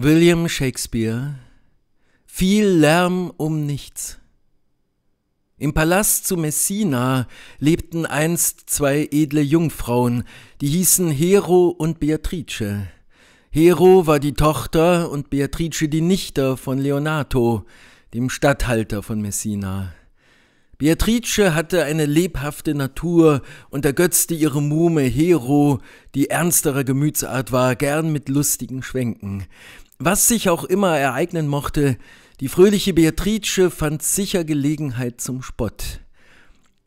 William Shakespeare Viel Lärm um nichts. Im Palast zu Messina lebten einst zwei edle Jungfrauen, die hießen Hero und Beatrice. Hero war die Tochter und Beatrice die Nichter von Leonato, dem Statthalter von Messina. Beatrice hatte eine lebhafte Natur und ergötzte ihre Muhme Hero, die ernsterer Gemütsart war, gern mit lustigen Schwenken. Was sich auch immer ereignen mochte, die fröhliche Beatrice fand sicher Gelegenheit zum Spott.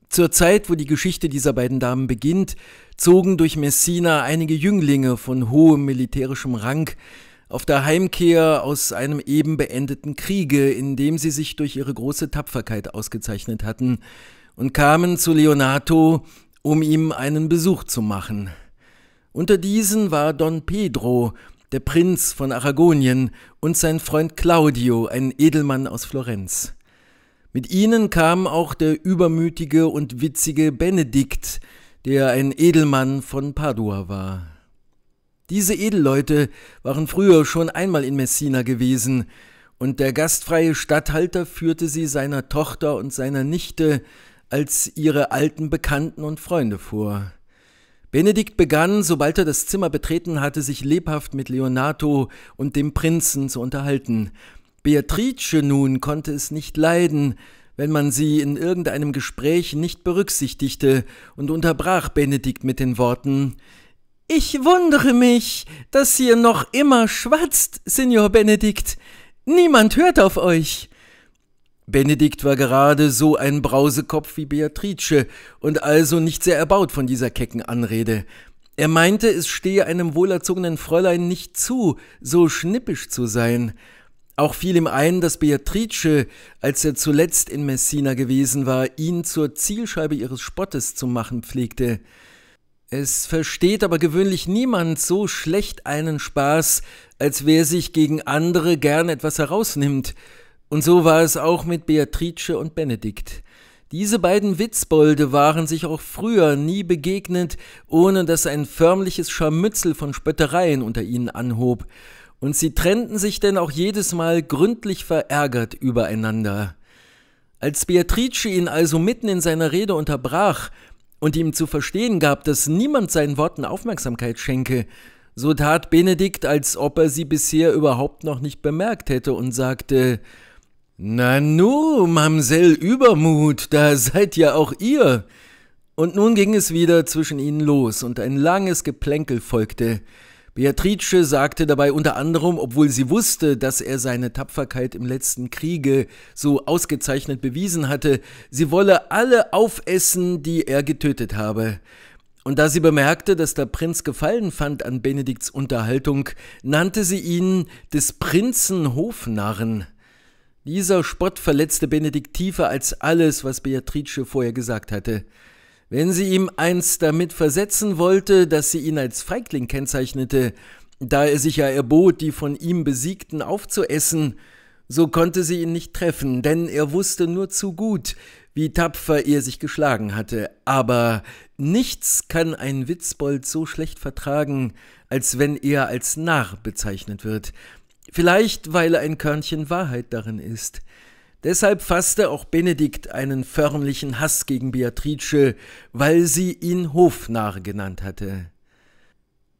Zur Zeit, wo die Geschichte dieser beiden Damen beginnt, zogen durch Messina einige Jünglinge von hohem militärischem Rang auf der Heimkehr aus einem eben beendeten Kriege, in dem sie sich durch ihre große Tapferkeit ausgezeichnet hatten, und kamen zu Leonato, um ihm einen Besuch zu machen. Unter diesen war Don Pedro, der Prinz von Aragonien, und sein Freund Claudio, ein Edelmann aus Florenz. Mit ihnen kam auch der übermütige und witzige Benedikt, der ein Edelmann von Padua war. Diese Edelleute waren früher schon einmal in Messina gewesen, und der gastfreie Statthalter führte sie seiner Tochter und seiner Nichte als ihre alten Bekannten und Freunde vor. Benedikt begann, sobald er das Zimmer betreten hatte, sich lebhaft mit Leonardo und dem Prinzen zu unterhalten. Beatrice nun konnte es nicht leiden, wenn man sie in irgendeinem Gespräch nicht berücksichtigte und unterbrach Benedikt mit den Worten Ich wundere mich, dass ihr noch immer schwatzt, Signor Benedikt. Niemand hört auf euch. Benedikt war gerade so ein Brausekopf wie Beatrice und also nicht sehr erbaut von dieser kecken Anrede. Er meinte, es stehe einem wohlerzogenen Fräulein nicht zu, so schnippisch zu sein. Auch fiel ihm ein, dass Beatrice, als er zuletzt in Messina gewesen war, ihn zur Zielscheibe ihres Spottes zu machen pflegte. Es versteht aber gewöhnlich niemand so schlecht einen Spaß, als wer sich gegen andere gern etwas herausnimmt, und so war es auch mit Beatrice und Benedikt. Diese beiden Witzbolde waren sich auch früher nie begegnet, ohne dass ein förmliches Scharmützel von Spöttereien unter ihnen anhob. Und sie trennten sich denn auch jedes Mal gründlich verärgert übereinander. Als Beatrice ihn also mitten in seiner Rede unterbrach und ihm zu verstehen gab, dass niemand seinen Worten Aufmerksamkeit schenke, so tat Benedikt, als ob er sie bisher überhaupt noch nicht bemerkt hätte und sagte, Nanu, Mamsell Übermut, da seid ja auch ihr. Und nun ging es wieder zwischen ihnen los und ein langes Geplänkel folgte. Beatrice sagte dabei unter anderem, obwohl sie wusste, dass er seine Tapferkeit im letzten Kriege so ausgezeichnet bewiesen hatte, sie wolle alle aufessen, die er getötet habe. Und da sie bemerkte, dass der Prinz Gefallen fand an Benedikts Unterhaltung, nannte sie ihn des Prinzen Hofnarren. Dieser Spott verletzte Benedikt tiefer als alles, was Beatrice vorher gesagt hatte. Wenn sie ihm einst damit versetzen wollte, dass sie ihn als Feigling kennzeichnete, da er sich ja erbot, die von ihm Besiegten aufzuessen, so konnte sie ihn nicht treffen, denn er wusste nur zu gut, wie tapfer er sich geschlagen hatte. Aber nichts kann ein Witzbold so schlecht vertragen, als wenn er als Narr bezeichnet wird. Vielleicht, weil ein Körnchen Wahrheit darin ist. Deshalb fasste auch Benedikt einen förmlichen Hass gegen Beatrice, weil sie ihn Hofnarr genannt hatte.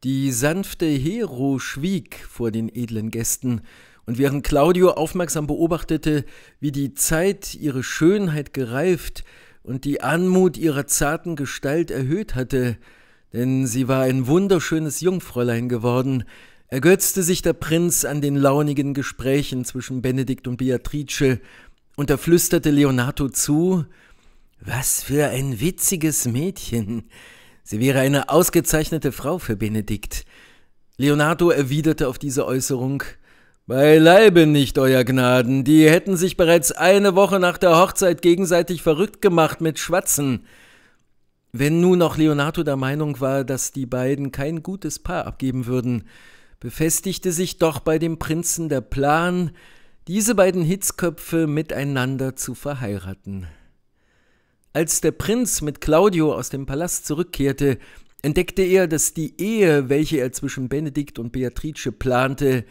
Die sanfte Hero schwieg vor den edlen Gästen, und während Claudio aufmerksam beobachtete, wie die Zeit ihre Schönheit gereift und die Anmut ihrer zarten Gestalt erhöht hatte, denn sie war ein wunderschönes Jungfräulein geworden, ergötzte sich der Prinz an den launigen Gesprächen zwischen Benedikt und Beatrice, und er flüsterte Leonardo zu Was für ein witziges Mädchen. Sie wäre eine ausgezeichnete Frau für Benedikt. Leonardo erwiderte auf diese Äußerung Beileibe nicht, Euer Gnaden, die hätten sich bereits eine Woche nach der Hochzeit gegenseitig verrückt gemacht mit Schwatzen. Wenn nun auch Leonardo der Meinung war, dass die beiden kein gutes Paar abgeben würden, befestigte sich doch bei dem Prinzen der Plan, diese beiden Hitzköpfe miteinander zu verheiraten. Als der Prinz mit Claudio aus dem Palast zurückkehrte, entdeckte er, dass die Ehe, welche er zwischen Benedikt und Beatrice plante,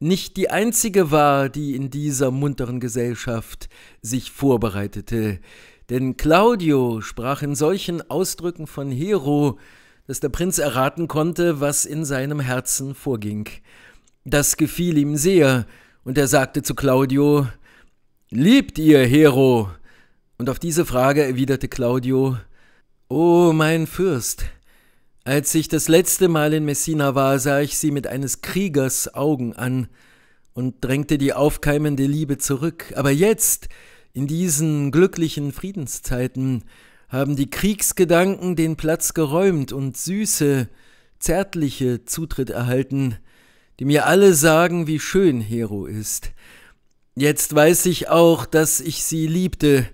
nicht die einzige war, die in dieser munteren Gesellschaft sich vorbereitete, denn Claudio sprach in solchen Ausdrücken von Hero, dass der Prinz erraten konnte, was in seinem Herzen vorging. Das gefiel ihm sehr, und er sagte zu Claudio Liebt ihr Hero? Und auf diese Frage erwiderte Claudio O mein Fürst, als ich das letzte Mal in Messina war, sah ich sie mit eines Kriegers Augen an und drängte die aufkeimende Liebe zurück, aber jetzt, in diesen glücklichen Friedenszeiten, haben die Kriegsgedanken den Platz geräumt und süße, zärtliche Zutritt erhalten, die mir alle sagen, wie schön Hero ist. Jetzt weiß ich auch, dass ich sie liebte,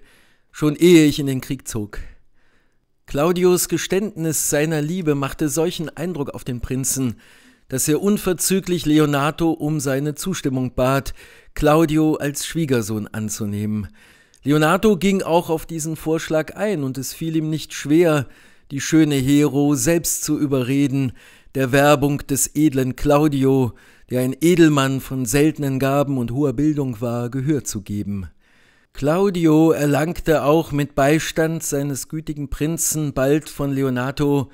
schon ehe ich in den Krieg zog. Claudius Geständnis seiner Liebe machte solchen Eindruck auf den Prinzen, dass er unverzüglich Leonato um seine Zustimmung bat, Claudio als Schwiegersohn anzunehmen. Leonardo ging auch auf diesen Vorschlag ein, und es fiel ihm nicht schwer, die schöne Hero selbst zu überreden, der Werbung des edlen Claudio, der ein Edelmann von seltenen Gaben und hoher Bildung war, Gehör zu geben. Claudio erlangte auch mit Beistand seines gütigen Prinzen bald von Leonardo,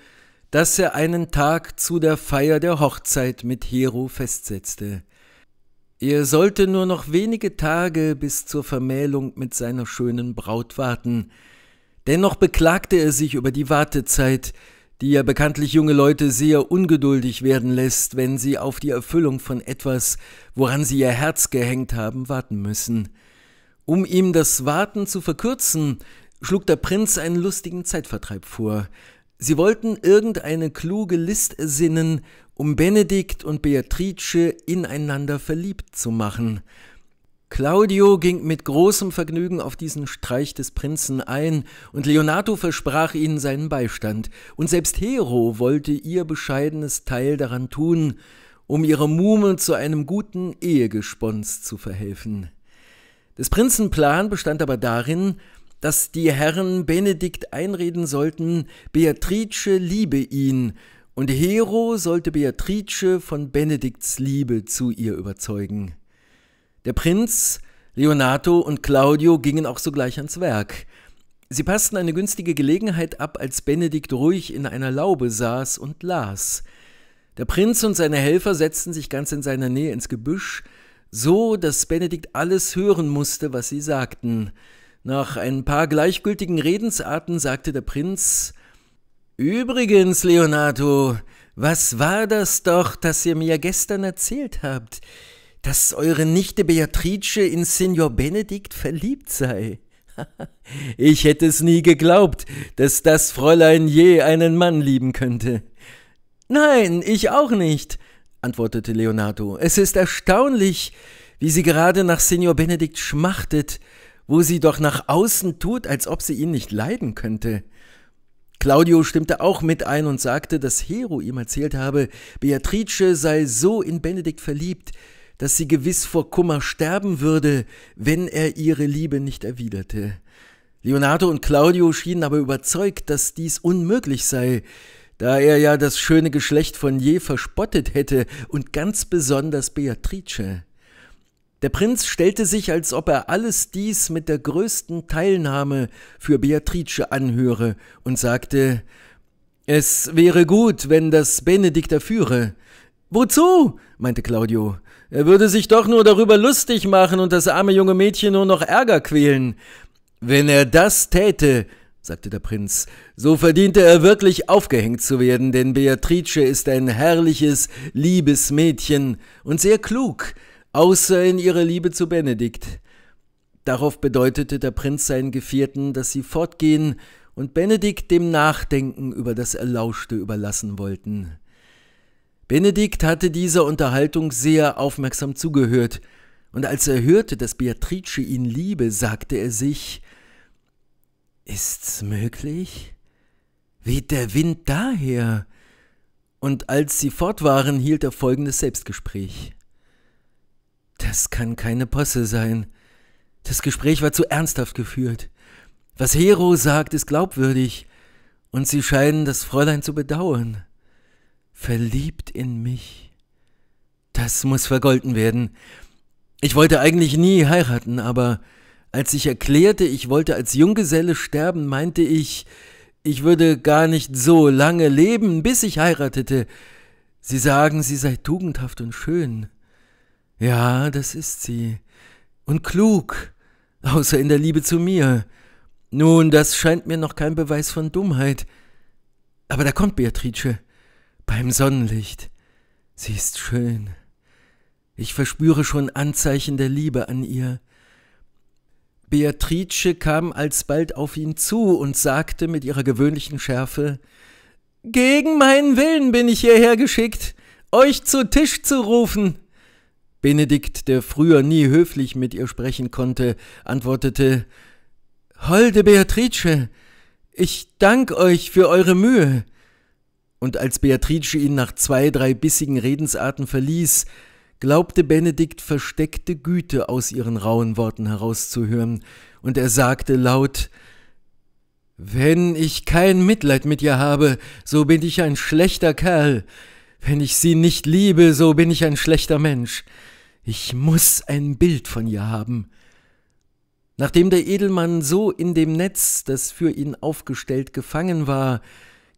dass er einen Tag zu der Feier der Hochzeit mit Hero festsetzte. Er sollte nur noch wenige Tage bis zur Vermählung mit seiner schönen Braut warten. Dennoch beklagte er sich über die Wartezeit, die ja bekanntlich junge Leute sehr ungeduldig werden lässt, wenn sie auf die Erfüllung von etwas, woran sie ihr Herz gehängt haben, warten müssen. Um ihm das Warten zu verkürzen, schlug der Prinz einen lustigen Zeitvertreib vor. Sie wollten irgendeine kluge List ersinnen, um Benedikt und Beatrice ineinander verliebt zu machen. Claudio ging mit großem Vergnügen auf diesen Streich des Prinzen ein, und Leonardo versprach ihnen seinen Beistand, und selbst Hero wollte ihr bescheidenes Teil daran tun, um ihrer Muhme zu einem guten Ehegespons zu verhelfen. Des Prinzen Plan bestand aber darin, dass die Herren Benedikt einreden sollten, Beatrice liebe ihn und Hero sollte Beatrice von Benedikts Liebe zu ihr überzeugen. Der Prinz, Leonardo und Claudio gingen auch sogleich ans Werk. Sie passten eine günstige Gelegenheit ab, als Benedikt ruhig in einer Laube saß und las. Der Prinz und seine Helfer setzten sich ganz in seiner Nähe ins Gebüsch, so dass Benedikt alles hören musste, was sie sagten. Nach ein paar gleichgültigen Redensarten sagte der Prinz Übrigens, Leonardo, was war das doch, das ihr mir gestern erzählt habt, dass eure Nichte Beatrice in Signor Benedikt verliebt sei? ich hätte es nie geglaubt, dass das Fräulein je einen Mann lieben könnte. Nein, ich auch nicht, antwortete Leonardo. Es ist erstaunlich, wie sie gerade nach Signor Benedikt schmachtet, wo sie doch nach außen tut, als ob sie ihn nicht leiden könnte. Claudio stimmte auch mit ein und sagte, dass Hero ihm erzählt habe, Beatrice sei so in Benedikt verliebt, dass sie gewiss vor Kummer sterben würde, wenn er ihre Liebe nicht erwiderte. Leonardo und Claudio schienen aber überzeugt, dass dies unmöglich sei, da er ja das schöne Geschlecht von je verspottet hätte und ganz besonders Beatrice. Der Prinz stellte sich, als ob er alles dies mit der größten Teilnahme für Beatrice anhöre und sagte Es wäre gut, wenn das Benedikt erführe. Wozu? meinte Claudio. Er würde sich doch nur darüber lustig machen und das arme junge Mädchen nur noch Ärger quälen. Wenn er das täte, sagte der Prinz, so verdiente er wirklich aufgehängt zu werden, denn Beatrice ist ein herrliches, liebes Mädchen und sehr klug, außer in ihrer Liebe zu Benedikt. Darauf bedeutete der Prinz seinen Gefährten, dass sie fortgehen und Benedikt dem Nachdenken über das Erlauschte überlassen wollten. Benedikt hatte dieser Unterhaltung sehr aufmerksam zugehört, und als er hörte, dass Beatrice ihn liebe, sagte er sich Ist's möglich? Weht der Wind daher? Und als sie fort waren, hielt er folgendes Selbstgespräch. Das kann keine Posse sein. Das Gespräch war zu ernsthaft geführt. Was Hero sagt, ist glaubwürdig, und sie scheinen das Fräulein zu bedauern. Verliebt in mich. Das muss vergolten werden. Ich wollte eigentlich nie heiraten, aber als ich erklärte, ich wollte als Junggeselle sterben, meinte ich, ich würde gar nicht so lange leben, bis ich heiratete. Sie sagen, sie sei tugendhaft und schön. Ja, das ist sie. Und klug, außer in der Liebe zu mir. Nun, das scheint mir noch kein Beweis von Dummheit. Aber da kommt Beatrice beim Sonnenlicht. Sie ist schön. Ich verspüre schon Anzeichen der Liebe an ihr. Beatrice kam alsbald auf ihn zu und sagte mit ihrer gewöhnlichen Schärfe Gegen meinen Willen bin ich hierher geschickt, euch zu Tisch zu rufen. Benedikt, der früher nie höflich mit ihr sprechen konnte, antwortete Holde Beatrice, ich dank euch für eure Mühe. Und als Beatrice ihn nach zwei, drei bissigen Redensarten verließ, glaubte Benedikt versteckte Güte aus ihren rauen Worten herauszuhören, und er sagte laut Wenn ich kein Mitleid mit ihr habe, so bin ich ein schlechter Kerl, wenn ich sie nicht liebe, so bin ich ein schlechter Mensch. Ich muss ein Bild von ihr haben. Nachdem der Edelmann so in dem Netz, das für ihn aufgestellt, gefangen war,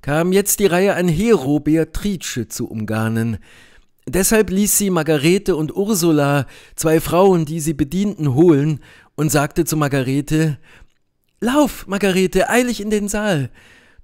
kam jetzt die Reihe an Hero Beatrice zu umgarnen. Deshalb ließ sie Margarete und Ursula, zwei Frauen, die sie bedienten, holen und sagte zu Margarete: Lauf, Margarete, eilig in den Saal.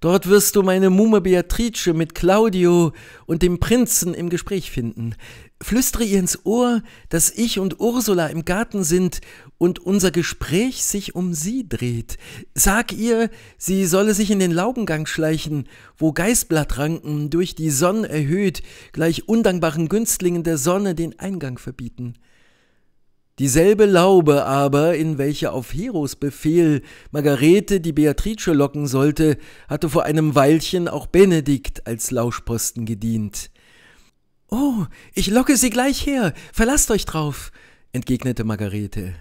Dort wirst du meine Mumme Beatrice mit Claudio und dem Prinzen im Gespräch finden. Flüstere ihr ins Ohr, dass ich und Ursula im Garten sind und unser Gespräch sich um sie dreht. Sag ihr, sie solle sich in den Laubengang schleichen, wo Geißblattranken durch die Sonne erhöht, gleich undankbaren Günstlingen der Sonne den Eingang verbieten. Dieselbe Laube aber, in welche auf Heros Befehl Margarete die Beatrice locken sollte, hatte vor einem Weilchen auch Benedikt als Lauschposten gedient. Oh, ich locke sie gleich her, verlasst euch drauf, entgegnete Margarete.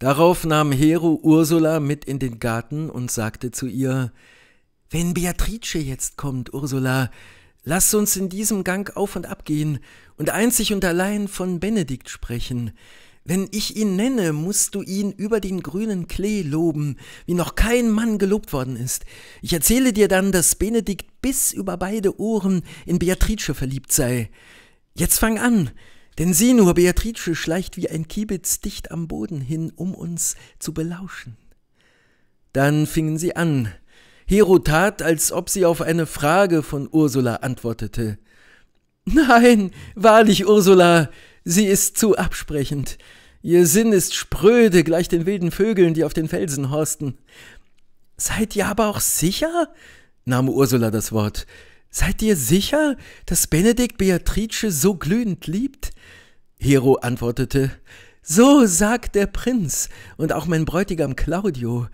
Darauf nahm Hero Ursula mit in den Garten und sagte zu ihr Wenn Beatrice jetzt kommt, Ursula, lass uns in diesem Gang auf und ab gehen und einzig und allein von Benedikt sprechen. Wenn ich ihn nenne, musst du ihn über den grünen Klee loben, wie noch kein Mann gelobt worden ist. Ich erzähle dir dann, dass Benedikt bis über beide Ohren in Beatrice verliebt sei. Jetzt fang an, denn sieh nur, Beatrice schleicht wie ein Kiebitz dicht am Boden hin, um uns zu belauschen. Dann fingen sie an. Hero tat, als ob sie auf eine Frage von Ursula antwortete. Nein, wahrlich, Ursula, sie ist zu absprechend. Ihr Sinn ist spröde, gleich den wilden Vögeln, die auf den Felsen horsten. Seid ihr aber auch sicher? nahm Ursula das Wort. Seid ihr sicher, dass Benedikt Beatrice so glühend liebt? Hero antwortete, So sagt der Prinz und auch mein Bräutigam Claudio,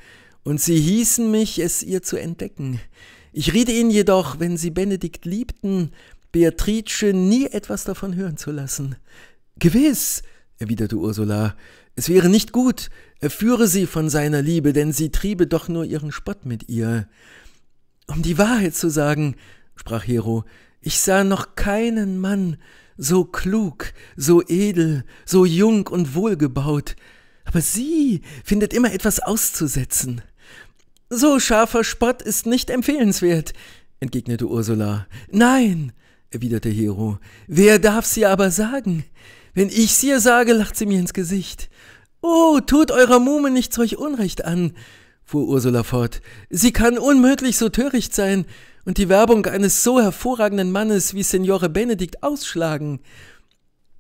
und sie hießen mich, es ihr zu entdecken. Ich riet ihnen jedoch, wenn sie Benedikt liebten, Beatrice nie etwas davon hören zu lassen. Gewiss, erwiderte Ursula, es wäre nicht gut, er äh, führe sie von seiner Liebe, denn sie triebe doch nur ihren Spott mit ihr. Um die Wahrheit zu sagen, sprach Hero, ich sah noch keinen Mann so klug, so edel, so jung und wohlgebaut, aber sie findet immer etwas auszusetzen. So scharfer Spott ist nicht empfehlenswert, entgegnete Ursula. Nein, erwiderte Hero, wer darf sie aber sagen? Wenn ich's ihr sage, lacht sie mir ins Gesicht. Oh, tut eurer Mume nicht solch Unrecht an, fuhr Ursula fort. Sie kann unmöglich so töricht sein und die Werbung eines so hervorragenden Mannes wie Signore Benedikt ausschlagen.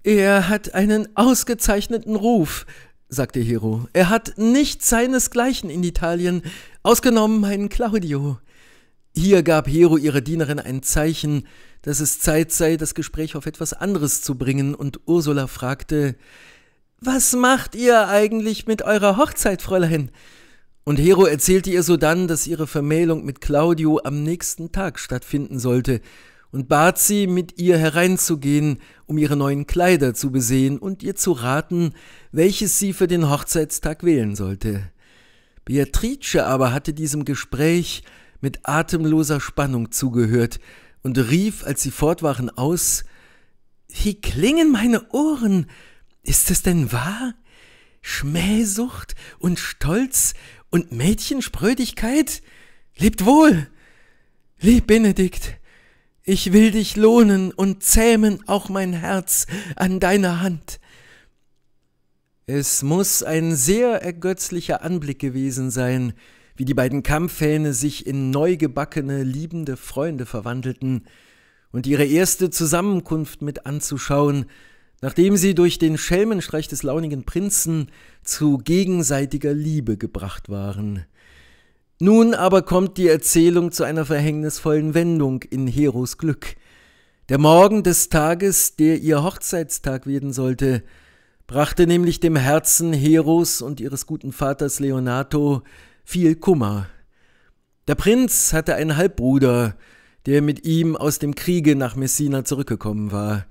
Er hat einen ausgezeichneten Ruf, sagte Hero. Er hat nicht seinesgleichen in Italien, ausgenommen meinen Claudio. Hier gab Hero ihrer Dienerin ein Zeichen, dass es Zeit sei, das Gespräch auf etwas anderes zu bringen, und Ursula fragte Was macht ihr eigentlich mit eurer Hochzeit, Fräulein? Und Hero erzählte ihr sodann, dass ihre Vermählung mit Claudio am nächsten Tag stattfinden sollte, und bat sie, mit ihr hereinzugehen, um ihre neuen Kleider zu besehen und ihr zu raten, welches sie für den Hochzeitstag wählen sollte. Beatrice aber hatte diesem Gespräch mit atemloser Spannung zugehört und rief, als sie fort waren, aus Wie klingen meine Ohren? Ist es denn wahr? Schmähsucht und Stolz und Mädchensprödigkeit? Lebt wohl! Lieb Benedikt! Ich will dich lohnen und zähmen auch mein Herz an deiner Hand. Es muß ein sehr ergötzlicher Anblick gewesen sein, wie die beiden Kampfhähne sich in neu gebackene, liebende Freunde verwandelten und ihre erste Zusammenkunft mit anzuschauen, nachdem sie durch den Schelmenstreich des launigen Prinzen zu gegenseitiger Liebe gebracht waren. Nun aber kommt die Erzählung zu einer verhängnisvollen Wendung in Heros Glück. Der Morgen des Tages, der ihr Hochzeitstag werden sollte, brachte nämlich dem Herzen Heros und ihres guten Vaters Leonato viel Kummer. Der Prinz hatte einen Halbbruder, der mit ihm aus dem Kriege nach Messina zurückgekommen war.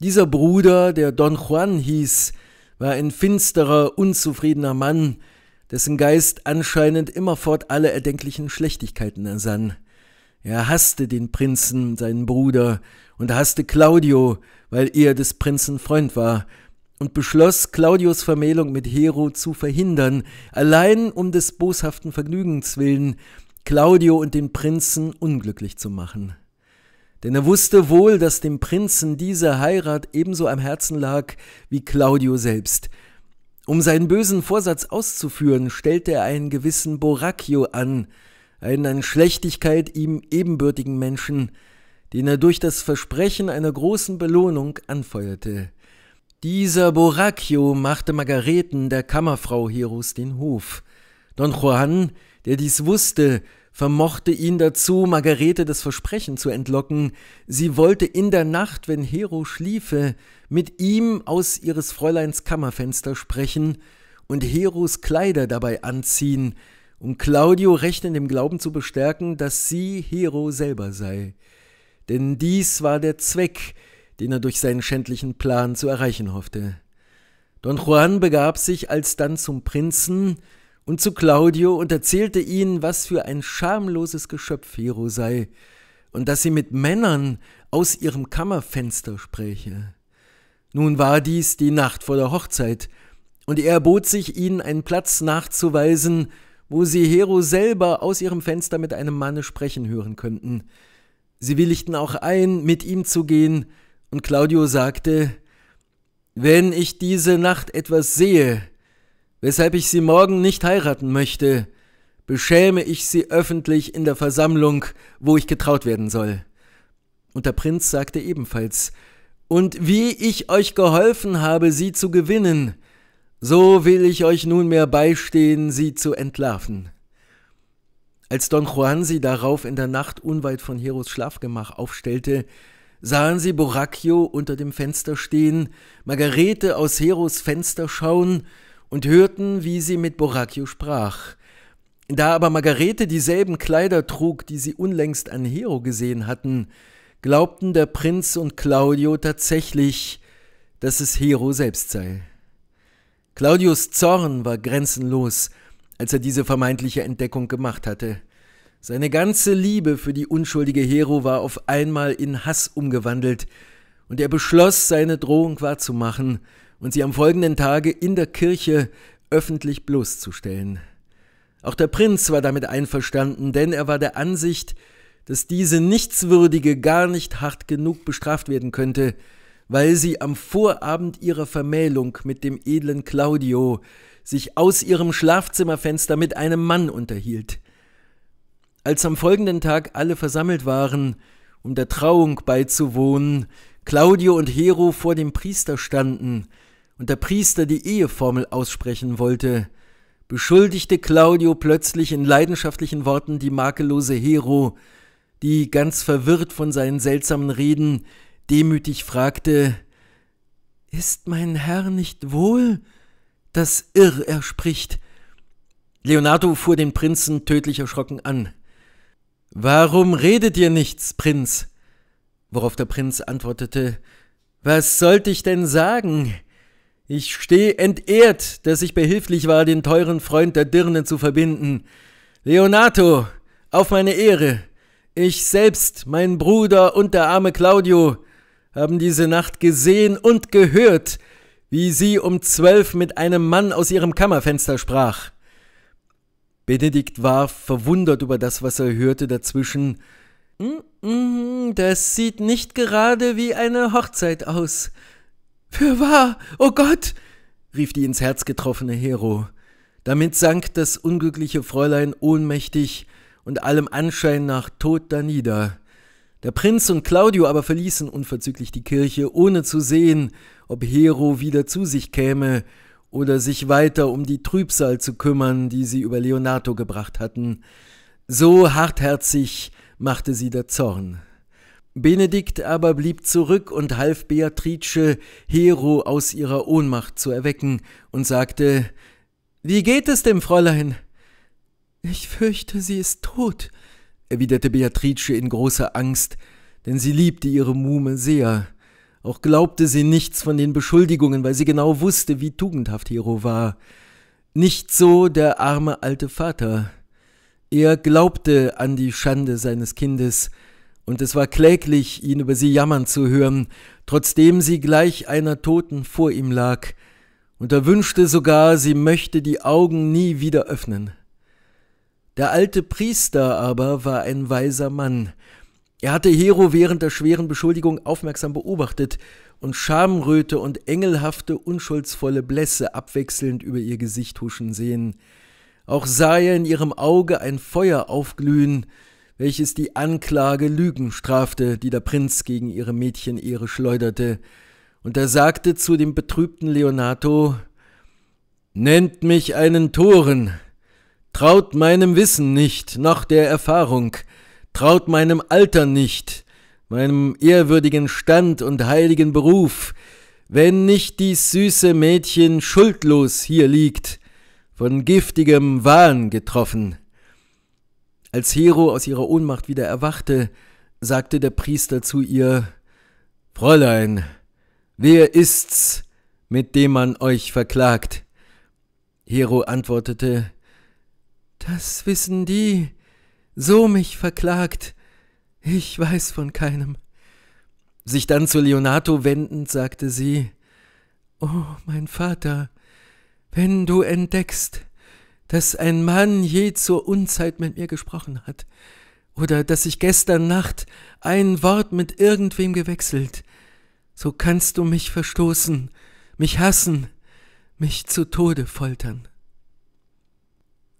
Dieser Bruder, der Don Juan hieß, war ein finsterer, unzufriedener Mann, dessen Geist anscheinend immerfort alle erdenklichen Schlechtigkeiten ersann. Er hasste den Prinzen, seinen Bruder, und hasste Claudio, weil er des Prinzen Freund war und beschloss, Claudius Vermählung mit Hero zu verhindern, allein um des boshaften Vergnügens willen, Claudio und den Prinzen unglücklich zu machen. Denn er wusste wohl, dass dem Prinzen diese Heirat ebenso am Herzen lag wie Claudio selbst. Um seinen bösen Vorsatz auszuführen, stellte er einen gewissen Boracchio an, einen an Schlechtigkeit ihm ebenbürtigen Menschen, den er durch das Versprechen einer großen Belohnung anfeuerte. Dieser Boraccio machte Margareten, der Kammerfrau Heros, den Hof. Don Juan, der dies wusste, vermochte ihn dazu, Margarete das Versprechen zu entlocken, sie wollte in der Nacht, wenn Hero schliefe, mit ihm aus ihres Fräuleins Kammerfenster sprechen und Heros Kleider dabei anziehen, um Claudio recht in dem Glauben zu bestärken, dass sie Hero selber sei. Denn dies war der Zweck, den er durch seinen schändlichen Plan zu erreichen hoffte. Don Juan begab sich alsdann zum Prinzen und zu Claudio und erzählte ihnen, was für ein schamloses Geschöpf Hero sei und dass sie mit Männern aus ihrem Kammerfenster spräche. Nun war dies die Nacht vor der Hochzeit, und er bot sich, ihnen einen Platz nachzuweisen, wo sie Hero selber aus ihrem Fenster mit einem Manne sprechen hören könnten. Sie willigten auch ein, mit ihm zu gehen, und Claudio sagte, wenn ich diese Nacht etwas sehe, weshalb ich sie morgen nicht heiraten möchte, beschäme ich sie öffentlich in der Versammlung, wo ich getraut werden soll. Und der Prinz sagte ebenfalls, und wie ich euch geholfen habe, sie zu gewinnen, so will ich euch nunmehr beistehen, sie zu entlarven. Als Don Juan sie darauf in der Nacht unweit von Heros Schlafgemach aufstellte, sahen sie Boracchio unter dem Fenster stehen, Margarete aus Heros Fenster schauen und hörten, wie sie mit Boracchio sprach. Da aber Margarete dieselben Kleider trug, die sie unlängst an Hero gesehen hatten, glaubten der Prinz und Claudio tatsächlich, dass es Hero selbst sei. Claudios Zorn war grenzenlos, als er diese vermeintliche Entdeckung gemacht hatte. Seine ganze Liebe für die unschuldige Hero war auf einmal in Hass umgewandelt, und er beschloss, seine Drohung wahrzumachen und sie am folgenden Tage in der Kirche öffentlich bloßzustellen. Auch der Prinz war damit einverstanden, denn er war der Ansicht, dass diese Nichtswürdige gar nicht hart genug bestraft werden könnte, weil sie am Vorabend ihrer Vermählung mit dem edlen Claudio sich aus ihrem Schlafzimmerfenster mit einem Mann unterhielt. Als am folgenden Tag alle versammelt waren, um der Trauung beizuwohnen, Claudio und Hero vor dem Priester standen und der Priester die Eheformel aussprechen wollte, beschuldigte Claudio plötzlich in leidenschaftlichen Worten die makellose Hero, die, ganz verwirrt von seinen seltsamen Reden, demütig fragte Ist mein Herr nicht wohl? Das Irr er spricht. Leonardo fuhr den Prinzen tödlich erschrocken an. Warum redet ihr nichts, Prinz? Worauf der Prinz antwortete Was sollte ich denn sagen? Ich stehe entehrt, dass ich behilflich war, den teuren Freund der Dirne zu verbinden. Leonato, auf meine Ehre. Ich selbst, mein Bruder und der arme Claudio haben diese Nacht gesehen und gehört, wie sie um zwölf mit einem Mann aus ihrem Kammerfenster sprach. Benedikt war verwundert über das, was er hörte dazwischen. Mm, mhm, das sieht nicht gerade wie eine Hochzeit aus. Für wahr, oh Gott, rief die ins Herz getroffene Hero. Damit sank das unglückliche Fräulein ohnmächtig und allem Anschein nach tot danieder. Der Prinz und Claudio aber verließen unverzüglich die Kirche, ohne zu sehen, ob Hero wieder zu sich käme oder sich weiter um die Trübsal zu kümmern, die sie über Leonardo gebracht hatten. So hartherzig machte sie der Zorn. Benedikt aber blieb zurück und half Beatrice, Hero aus ihrer Ohnmacht zu erwecken und sagte, Wie geht es dem Fräulein? Ich fürchte, sie ist tot, erwiderte Beatrice in großer Angst, denn sie liebte ihre Muhme sehr. Auch glaubte sie nichts von den Beschuldigungen, weil sie genau wusste, wie tugendhaft Hero war. Nicht so der arme alte Vater. Er glaubte an die Schande seines Kindes, und es war kläglich, ihn über sie jammern zu hören, trotzdem sie gleich einer Toten vor ihm lag, und er wünschte sogar, sie möchte die Augen nie wieder öffnen. Der alte Priester aber war ein weiser Mann, er hatte Hero während der schweren Beschuldigung aufmerksam beobachtet und Schamröte und engelhafte, unschuldsvolle Blässe abwechselnd über ihr Gesicht huschen sehen. Auch sah er in ihrem Auge ein Feuer aufglühen, welches die Anklage Lügen strafte, die der Prinz gegen ihre Mädchenehre schleuderte. Und er sagte zu dem betrübten Leonato: Nennt mich einen Toren, traut meinem Wissen nicht, noch der Erfahrung, traut meinem Alter nicht, meinem ehrwürdigen Stand und heiligen Beruf, wenn nicht dies süße Mädchen schuldlos hier liegt, von giftigem Wahn getroffen. Als Hero aus ihrer Ohnmacht wieder erwachte, sagte der Priester zu ihr Fräulein, wer ist's, mit dem man euch verklagt? Hero antwortete Das wissen die, so mich verklagt. Ich weiß von keinem. Sich dann zu Leonato wendend, sagte sie, Oh, mein Vater, wenn du entdeckst, dass ein Mann je zur Unzeit mit mir gesprochen hat, oder dass ich gestern Nacht ein Wort mit irgendwem gewechselt, so kannst du mich verstoßen, mich hassen, mich zu Tode foltern.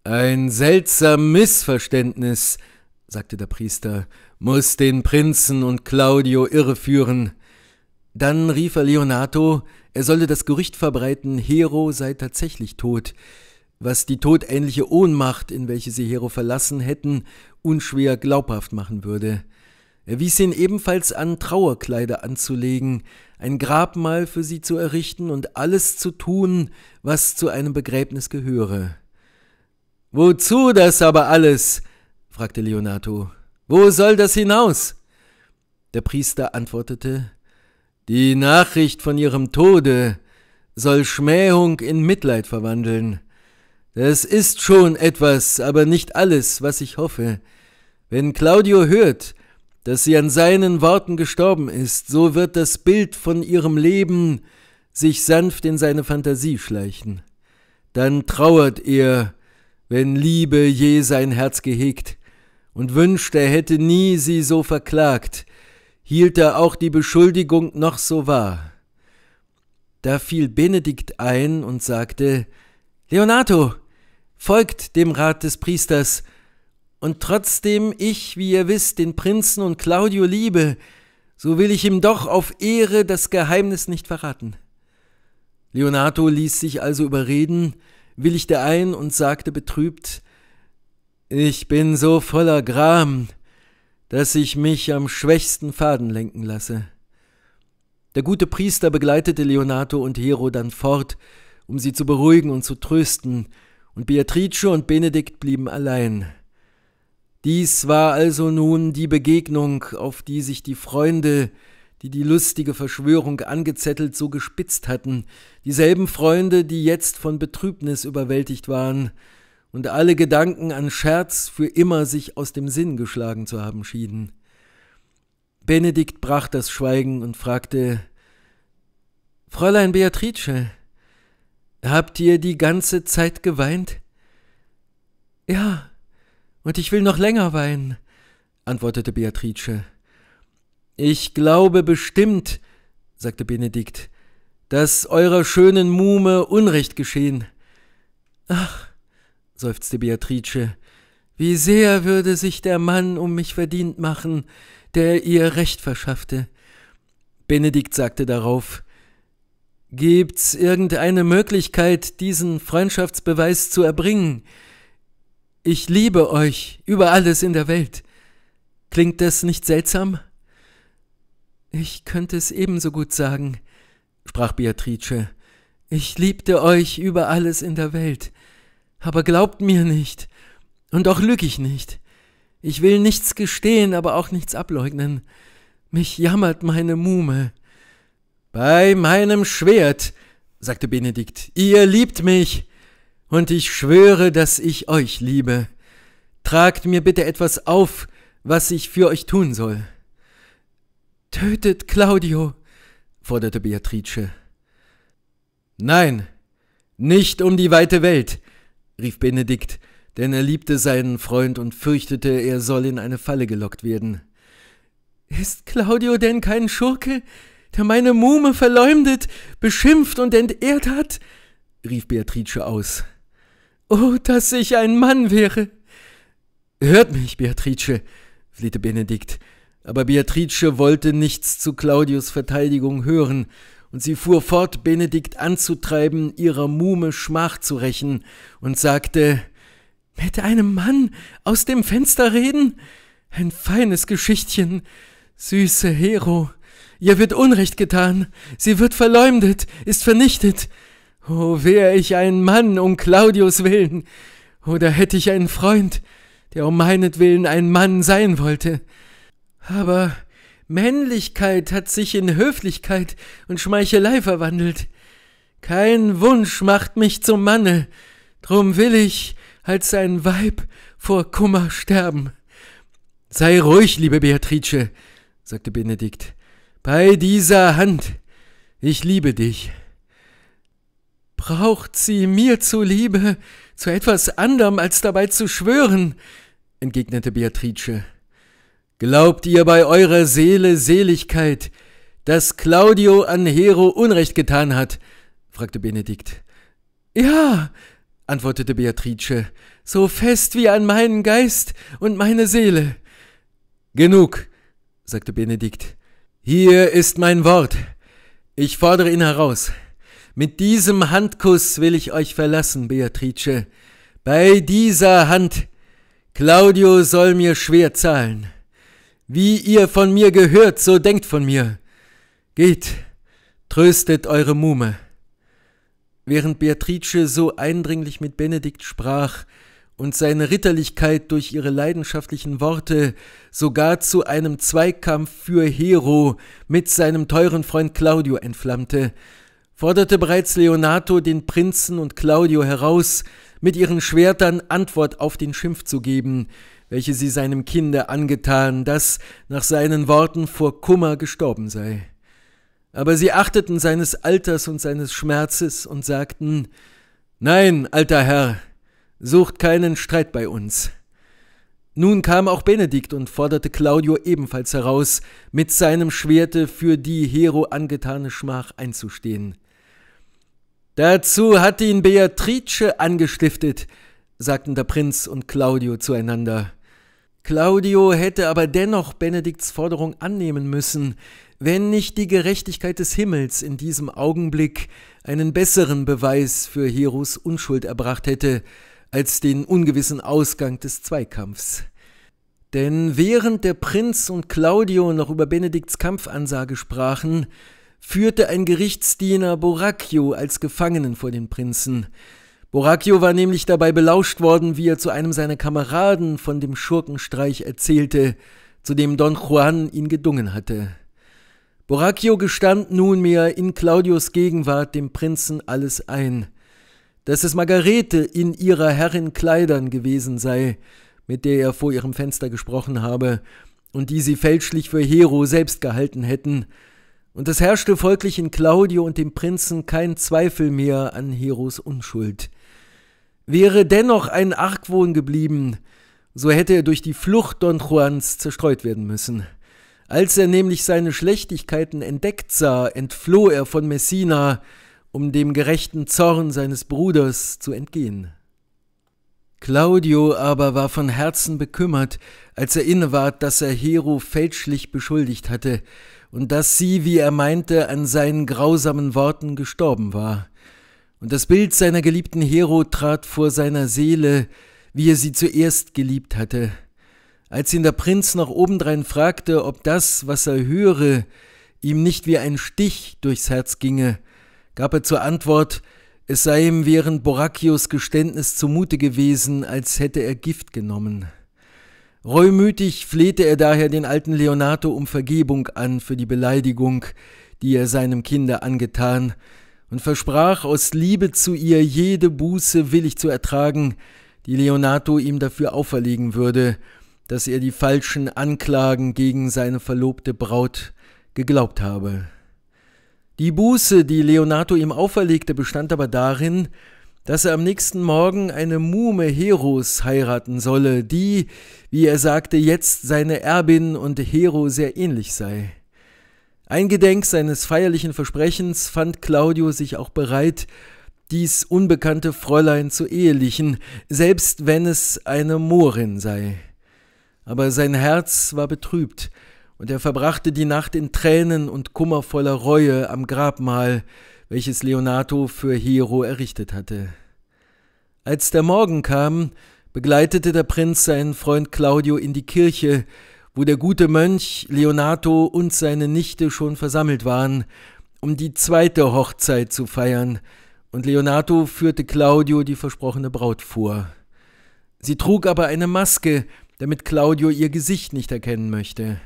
Ein seltsam Missverständnis, sagte der Priester, muss den Prinzen und Claudio irreführen. Dann rief er Leonato, er solle das Gerücht verbreiten, Hero sei tatsächlich tot, was die todähnliche Ohnmacht, in welche sie Hero verlassen hätten, unschwer glaubhaft machen würde. Er wies ihn ebenfalls an, Trauerkleider anzulegen, ein Grabmal für sie zu errichten und alles zu tun, was zu einem Begräbnis gehöre. Wozu das aber alles? fragte Leonardo. Wo soll das hinaus? Der Priester antwortete Die Nachricht von ihrem Tode soll Schmähung in Mitleid verwandeln. Das ist schon etwas, aber nicht alles, was ich hoffe. Wenn Claudio hört, dass sie an seinen Worten gestorben ist, so wird das Bild von ihrem Leben sich sanft in seine Fantasie schleichen. Dann trauert er wenn Liebe je sein Herz gehegt, und wünscht, er hätte nie sie so verklagt, hielt er auch die Beschuldigung noch so wahr. Da fiel Benedikt ein und sagte Leonato, folgt dem Rat des Priesters, und trotzdem ich, wie ihr wisst, den Prinzen und Claudio liebe, so will ich ihm doch auf Ehre das Geheimnis nicht verraten. Leonato ließ sich also überreden, willigte ein und sagte betrübt, ich bin so voller Gram, dass ich mich am schwächsten Faden lenken lasse. Der gute Priester begleitete Leonato und Hero dann fort, um sie zu beruhigen und zu trösten, und Beatrice und Benedikt blieben allein. Dies war also nun die Begegnung, auf die sich die Freunde, die die lustige Verschwörung angezettelt so gespitzt hatten, dieselben Freunde, die jetzt von Betrübnis überwältigt waren und alle Gedanken an Scherz für immer sich aus dem Sinn geschlagen zu haben schieden. Benedikt brach das Schweigen und fragte Fräulein Beatrice, habt ihr die ganze Zeit geweint? Ja, und ich will noch länger weinen, antwortete Beatrice. Ich glaube bestimmt, sagte Benedikt, dass eurer schönen Muhme Unrecht geschehen. Ach, seufzte Beatrice, wie sehr würde sich der Mann um mich verdient machen, der ihr Recht verschaffte. Benedikt sagte darauf Gibt's irgendeine Möglichkeit, diesen Freundschaftsbeweis zu erbringen? Ich liebe euch über alles in der Welt. Klingt das nicht seltsam? Ich könnte es ebenso gut sagen, sprach Beatrice, ich liebte euch über alles in der Welt, aber glaubt mir nicht, und auch lüg ich nicht. Ich will nichts gestehen, aber auch nichts ableugnen. Mich jammert meine Muhme. Bei meinem Schwert, sagte Benedikt, ihr liebt mich, und ich schwöre, dass ich euch liebe. Tragt mir bitte etwas auf, was ich für euch tun soll. Tötet Claudio, forderte Beatrice. Nein, nicht um die weite Welt, rief Benedikt, denn er liebte seinen Freund und fürchtete, er soll in eine Falle gelockt werden. Ist Claudio denn kein Schurke, der meine Muhme verleumdet, beschimpft und entehrt hat? rief Beatrice aus. Oh, dass ich ein Mann wäre! Hört mich, Beatrice, flehte Benedikt, aber Beatrice wollte nichts zu Claudius Verteidigung hören, und sie fuhr fort, Benedikt anzutreiben, ihrer Muhme Schmach zu rächen, und sagte Mit einem Mann aus dem Fenster reden? Ein feines Geschichtchen. Süße Hero. Ihr wird Unrecht getan, sie wird verleumdet, ist vernichtet. Oh, wär ich ein Mann um Claudius willen, oder hätte ich einen Freund, der um meinetwillen ein Mann sein wollte aber Männlichkeit hat sich in Höflichkeit und Schmeichelei verwandelt. Kein Wunsch macht mich zum Manne, drum will ich als ein Weib vor Kummer sterben. Sei ruhig, liebe Beatrice, sagte Benedikt, bei dieser Hand, ich liebe dich. Braucht sie mir zuliebe zu etwas anderem als dabei zu schwören, entgegnete Beatrice. Glaubt ihr bei eurer Seele Seligkeit, dass Claudio an Hero Unrecht getan hat? fragte Benedikt. Ja, antwortete Beatrice, so fest wie an meinen Geist und meine Seele. Genug, sagte Benedikt. Hier ist mein Wort. Ich fordere ihn heraus. Mit diesem Handkuss will ich euch verlassen, Beatrice. Bei dieser Hand. Claudio soll mir schwer zahlen. Wie ihr von mir gehört, so denkt von mir. Geht, tröstet eure Muhme. Während Beatrice so eindringlich mit Benedikt sprach und seine Ritterlichkeit durch ihre leidenschaftlichen Worte sogar zu einem Zweikampf für Hero mit seinem teuren Freund Claudio entflammte, forderte bereits Leonardo den Prinzen und Claudio heraus, mit ihren Schwertern Antwort auf den Schimpf zu geben, welche sie seinem Kinde angetan, das nach seinen Worten vor Kummer gestorben sei. Aber sie achteten seines Alters und seines Schmerzes und sagten Nein, alter Herr, sucht keinen Streit bei uns. Nun kam auch Benedikt und forderte Claudio ebenfalls heraus, mit seinem Schwerte für die Hero angetane Schmach einzustehen. Dazu hat ihn Beatrice angestiftet, sagten der Prinz und Claudio zueinander. Claudio hätte aber dennoch Benedikts Forderung annehmen müssen, wenn nicht die Gerechtigkeit des Himmels in diesem Augenblick einen besseren Beweis für Heros Unschuld erbracht hätte, als den ungewissen Ausgang des Zweikampfs. Denn während der Prinz und Claudio noch über Benedikts Kampfansage sprachen, führte ein Gerichtsdiener Boracchio als Gefangenen vor den Prinzen. Boracchio war nämlich dabei belauscht worden, wie er zu einem seiner Kameraden von dem Schurkenstreich erzählte, zu dem Don Juan ihn gedungen hatte. Boracchio gestand nunmehr in Claudios Gegenwart dem Prinzen alles ein, dass es Margarete in ihrer Herrin Kleidern gewesen sei, mit der er vor ihrem Fenster gesprochen habe, und die sie fälschlich für Hero selbst gehalten hätten, und es herrschte folglich in Claudio und dem Prinzen kein Zweifel mehr an Heros Unschuld. Wäre dennoch ein Argwohn geblieben, so hätte er durch die Flucht Don Juans zerstreut werden müssen. Als er nämlich seine Schlechtigkeiten entdeckt sah, entfloh er von Messina, um dem gerechten Zorn seines Bruders zu entgehen. Claudio aber war von Herzen bekümmert, als er inne ward, dass er Hero fälschlich beschuldigt hatte, und dass sie, wie er meinte, an seinen grausamen Worten gestorben war. Und das Bild seiner geliebten Hero trat vor seiner Seele, wie er sie zuerst geliebt hatte. Als ihn der Prinz noch obendrein fragte, ob das, was er höre, ihm nicht wie ein Stich durchs Herz ginge, gab er zur Antwort, es sei ihm während Boracchios Geständnis zumute gewesen, als hätte er Gift genommen. Reumütig flehte er daher den alten Leonardo um Vergebung an für die Beleidigung, die er seinem Kinde angetan, und versprach aus Liebe zu ihr jede Buße willig zu ertragen, die Leonardo ihm dafür auferlegen würde, dass er die falschen Anklagen gegen seine verlobte Braut geglaubt habe. Die Buße, die Leonardo ihm auferlegte, bestand aber darin, dass er am nächsten Morgen eine Muhme Heros heiraten solle, die, wie er sagte, jetzt seine Erbin und Hero sehr ähnlich sei. Eingedenk seines feierlichen Versprechens fand Claudio sich auch bereit, dies unbekannte Fräulein zu ehelichen, selbst wenn es eine Mohrin sei. Aber sein Herz war betrübt, und er verbrachte die Nacht in Tränen und kummervoller Reue am Grabmal, welches Leonardo für Hiero errichtet hatte. Als der Morgen kam, begleitete der Prinz seinen Freund Claudio in die Kirche, wo der gute Mönch Leonardo und seine Nichte schon versammelt waren, um die zweite Hochzeit zu feiern, und Leonardo führte Claudio die versprochene Braut vor. Sie trug aber eine Maske, damit Claudio ihr Gesicht nicht erkennen möchte.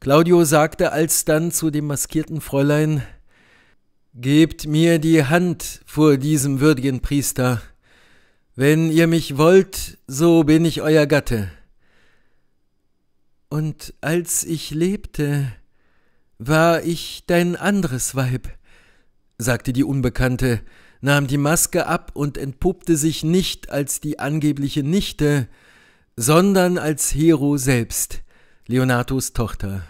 Claudio sagte alsdann zu dem maskierten Fräulein Gebt mir die Hand, vor diesem würdigen Priester. Wenn ihr mich wollt, so bin ich euer Gatte. Und als ich lebte, war ich dein anderes Weib, sagte die Unbekannte, nahm die Maske ab und entpuppte sich nicht als die angebliche Nichte, sondern als Hero selbst, Leonatos Tochter.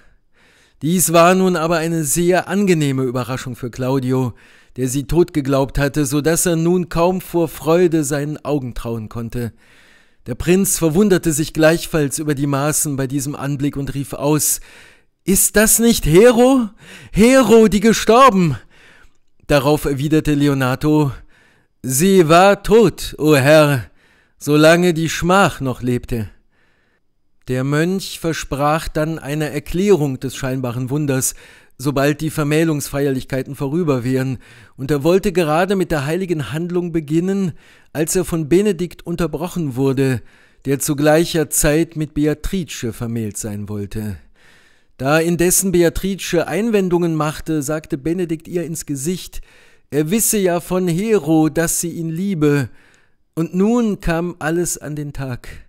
Dies war nun aber eine sehr angenehme Überraschung für Claudio, der sie tot geglaubt hatte, so dass er nun kaum vor Freude seinen Augen trauen konnte. Der Prinz verwunderte sich gleichfalls über die Maßen bei diesem Anblick und rief aus Ist das nicht Hero? Hero, die gestorben. Darauf erwiderte Leonato Sie war tot, o oh Herr, solange die Schmach noch lebte. Der Mönch versprach dann eine Erklärung des scheinbaren Wunders, sobald die Vermählungsfeierlichkeiten vorüber wären, und er wollte gerade mit der heiligen Handlung beginnen, als er von Benedikt unterbrochen wurde, der zu gleicher Zeit mit Beatrice vermählt sein wollte. Da indessen Beatrice Einwendungen machte, sagte Benedikt ihr ins Gesicht, er wisse ja von Hero, dass sie ihn liebe, und nun kam alles an den Tag.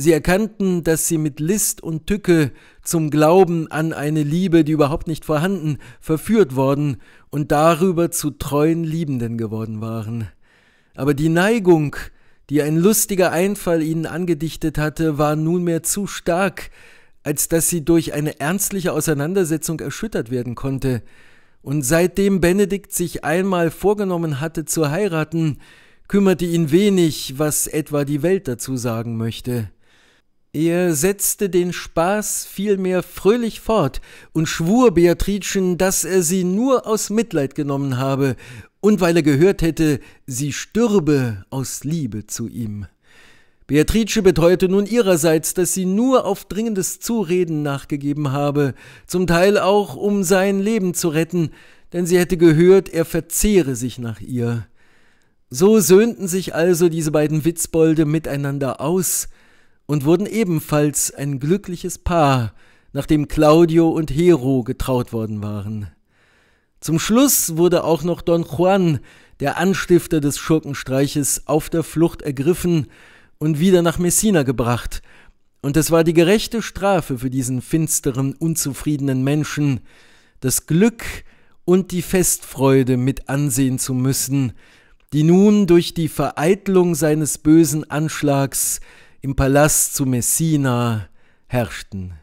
Sie erkannten, dass sie mit List und Tücke zum Glauben an eine Liebe, die überhaupt nicht vorhanden, verführt worden und darüber zu treuen Liebenden geworden waren. Aber die Neigung, die ein lustiger Einfall ihnen angedichtet hatte, war nunmehr zu stark, als dass sie durch eine ernstliche Auseinandersetzung erschüttert werden konnte. Und seitdem Benedikt sich einmal vorgenommen hatte zu heiraten, kümmerte ihn wenig, was etwa die Welt dazu sagen möchte. Er setzte den Spaß vielmehr fröhlich fort und schwur Beatricen, dass er sie nur aus Mitleid genommen habe und weil er gehört hätte, sie stürbe aus Liebe zu ihm. Beatrice beteuerte nun ihrerseits, dass sie nur auf dringendes Zureden nachgegeben habe, zum Teil auch, um sein Leben zu retten, denn sie hätte gehört, er verzehre sich nach ihr. So söhnten sich also diese beiden Witzbolde miteinander aus, und wurden ebenfalls ein glückliches Paar, nachdem Claudio und Hero getraut worden waren. Zum Schluss wurde auch noch Don Juan, der Anstifter des Schurkenstreiches, auf der Flucht ergriffen und wieder nach Messina gebracht, und es war die gerechte Strafe für diesen finsteren, unzufriedenen Menschen, das Glück und die Festfreude mit ansehen zu müssen, die nun durch die Vereitlung seines bösen Anschlags im Palast zu Messina herrschten.